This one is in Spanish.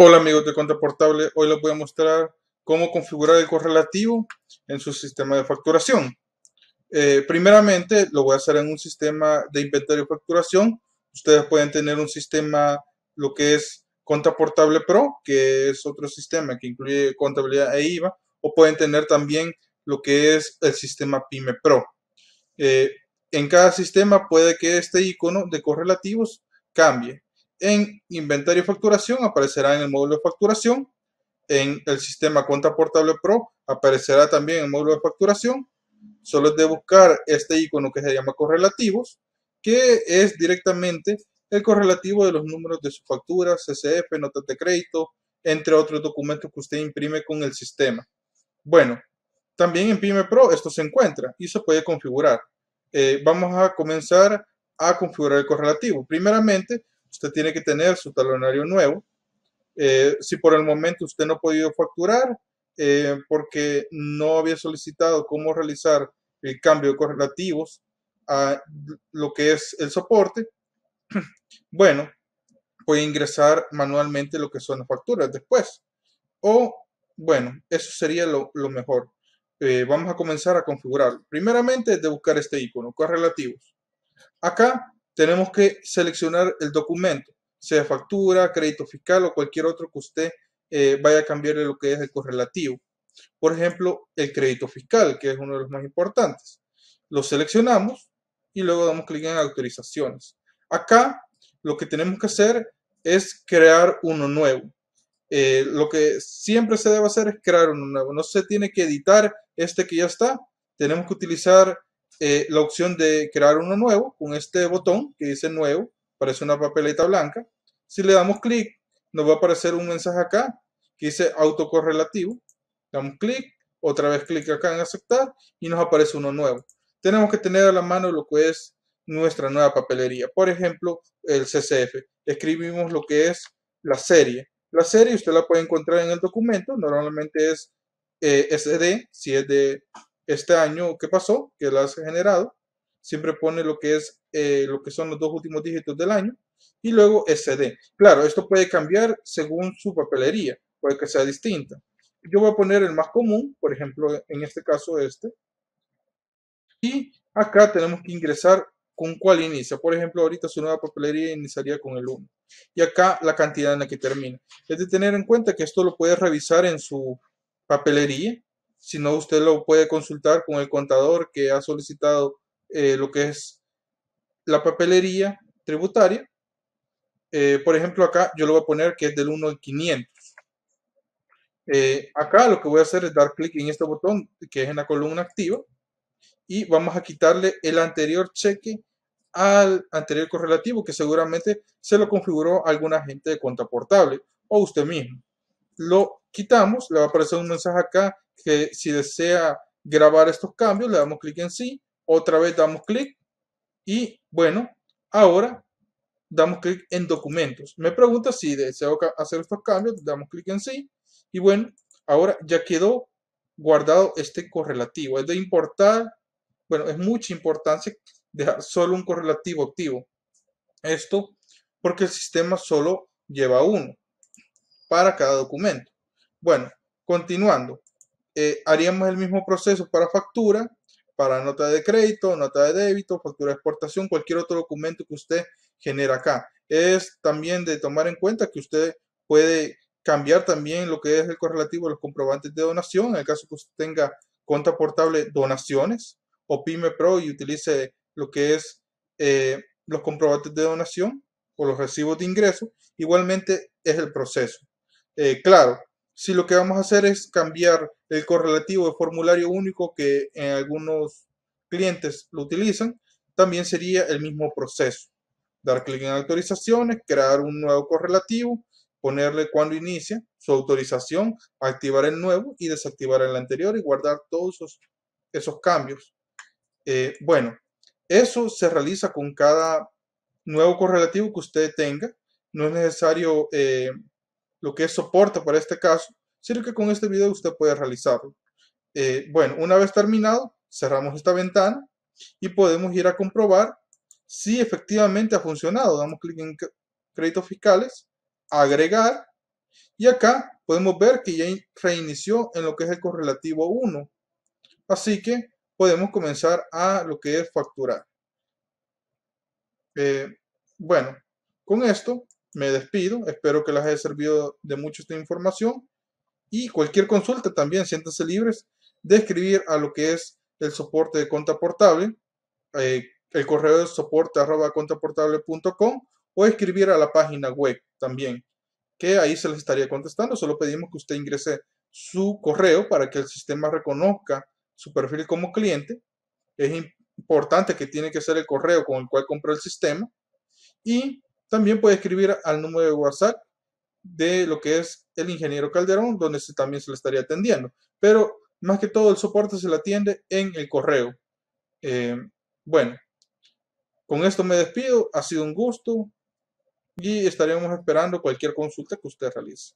Hola amigos de Cuenta Portable, hoy les voy a mostrar cómo configurar el correlativo en su sistema de facturación. Eh, primeramente lo voy a hacer en un sistema de inventario de facturación. Ustedes pueden tener un sistema, lo que es Contraportable Portable Pro, que es otro sistema que incluye contabilidad e IVA, o pueden tener también lo que es el sistema PyME Pro. Eh, en cada sistema puede que este icono de correlativos cambie. En inventario y facturación aparecerá en el módulo de facturación. En el sistema cuenta portable pro aparecerá también en el módulo de facturación. Solo es de buscar este icono que se llama correlativos, que es directamente el correlativo de los números de su factura, CCF, notas de crédito, entre otros documentos que usted imprime con el sistema. Bueno, también en Pyme Pro esto se encuentra y se puede configurar. Eh, vamos a comenzar a configurar el correlativo. Primeramente, usted tiene que tener su talonario nuevo. Eh, si por el momento usted no ha podido facturar eh, porque no había solicitado cómo realizar el cambio de correlativos a lo que es el soporte, bueno, puede ingresar manualmente lo que son las facturas después. O, bueno, eso sería lo, mejor. Eh, vamos a comenzar a configurarlo. Primeramente de buscar este icono, correlativos. Acá tenemos que seleccionar el documento, sea factura, crédito fiscal o cualquier otro que usted eh, vaya a cambiarle lo que es el correlativo. Por ejemplo, el crédito fiscal, que es uno de los más importantes. Lo seleccionamos y luego damos clic en autorizaciones. Acá lo que tenemos que hacer es crear uno nuevo. Eh, lo que siempre se debe hacer es crear uno nuevo. No se tiene que editar este que ya está. Tenemos que utilizar eh, la opción de crear uno nuevo con este botón que dice nuevo, parece una papeleta blanca. Si le damos clic, nos va a aparecer un mensaje acá que dice autocorrelativo. Damos clic, otra vez clic acá en aceptar y nos aparece uno nuevo. Tenemos que tener a la mano lo que es nuestra nueva papelería. Por ejemplo, el CCF. Escribimos lo que es la serie. La serie usted la puede encontrar en el documento. Normalmente es eh, SD, si es de este año, que pasó? Que las has generado. Siempre pone lo que, es, eh, lo que son los dos últimos dígitos del año y luego SD. Claro, esto puede cambiar según su papelería, puede que sea distinta. Yo voy a poner el más común, por ejemplo, en este caso este. Y acá tenemos que ingresar con cuál inicia. Por ejemplo, ahorita su nueva papelería iniciaría con el 1. Y acá la cantidad en la que termina. Es de tener en cuenta que esto lo puedes revisar en su papelería si no, usted lo puede consultar con el contador que ha solicitado eh, lo que es la papelería tributaria. Eh, por ejemplo, acá yo lo voy a poner que es del 1 al 500. Eh, acá lo que voy a hacer es dar clic en este botón que es en la columna activa y vamos a quitarle el anterior cheque al anterior correlativo que seguramente se lo configuró algún agente de cuenta portable o usted mismo. Lo quitamos, le va a aparecer un mensaje acá que si desea grabar estos cambios, le damos clic en sí, otra vez damos clic y bueno, ahora damos clic en documentos. Me pregunta si deseo hacer estos cambios, damos clic en sí y bueno, ahora ya quedó guardado este correlativo. Es de importar, bueno, es mucha importancia dejar solo un correlativo activo. Esto porque el sistema solo lleva uno para cada documento. Bueno, continuando. Eh, haríamos el mismo proceso para factura, para nota de crédito, nota de débito, factura de exportación, cualquier otro documento que usted genera acá. Es también de tomar en cuenta que usted puede cambiar también lo que es el correlativo de los comprobantes de donación, en el caso que usted tenga cuenta portable donaciones o PyME Pro y utilice lo que es eh, los comprobantes de donación o los recibos de ingreso, igualmente es el proceso. Eh, claro, si lo que vamos a hacer es cambiar el correlativo de formulario único que en eh, algunos clientes lo utilizan, también sería el mismo proceso. Dar clic en autorizaciones, crear un nuevo correlativo, ponerle cuando inicia, su autorización, activar el nuevo y desactivar el anterior y guardar todos esos, esos cambios. Eh, bueno, eso se realiza con cada nuevo correlativo que usted tenga. No es necesario eh, lo que es soporte para este caso, sino que con este video usted puede realizarlo. Eh, bueno, una vez terminado, cerramos esta ventana y podemos ir a comprobar si efectivamente ha funcionado. Damos clic en créditos fiscales, agregar y acá podemos ver que ya reinició en lo que es el correlativo 1. Así que podemos comenzar a lo que es facturar. Eh, bueno, con esto me despido. Espero que les haya servido de mucho esta información. Y cualquier consulta también, siéntanse libres de escribir a lo que es el soporte de cuenta Portable, eh, el correo de soporte arroba contaportable.com o escribir a la página web también, que ahí se les estaría contestando. Solo pedimos que usted ingrese su correo para que el sistema reconozca su perfil como cliente. Es importante que tiene que ser el correo con el cual compró el sistema. Y también puede escribir al número de WhatsApp de lo que es el ingeniero Calderón, donde también se le estaría atendiendo. Pero más que todo el soporte se le atiende en el correo. Eh, bueno, con esto me despido, ha sido un gusto y estaremos esperando cualquier consulta que usted realice.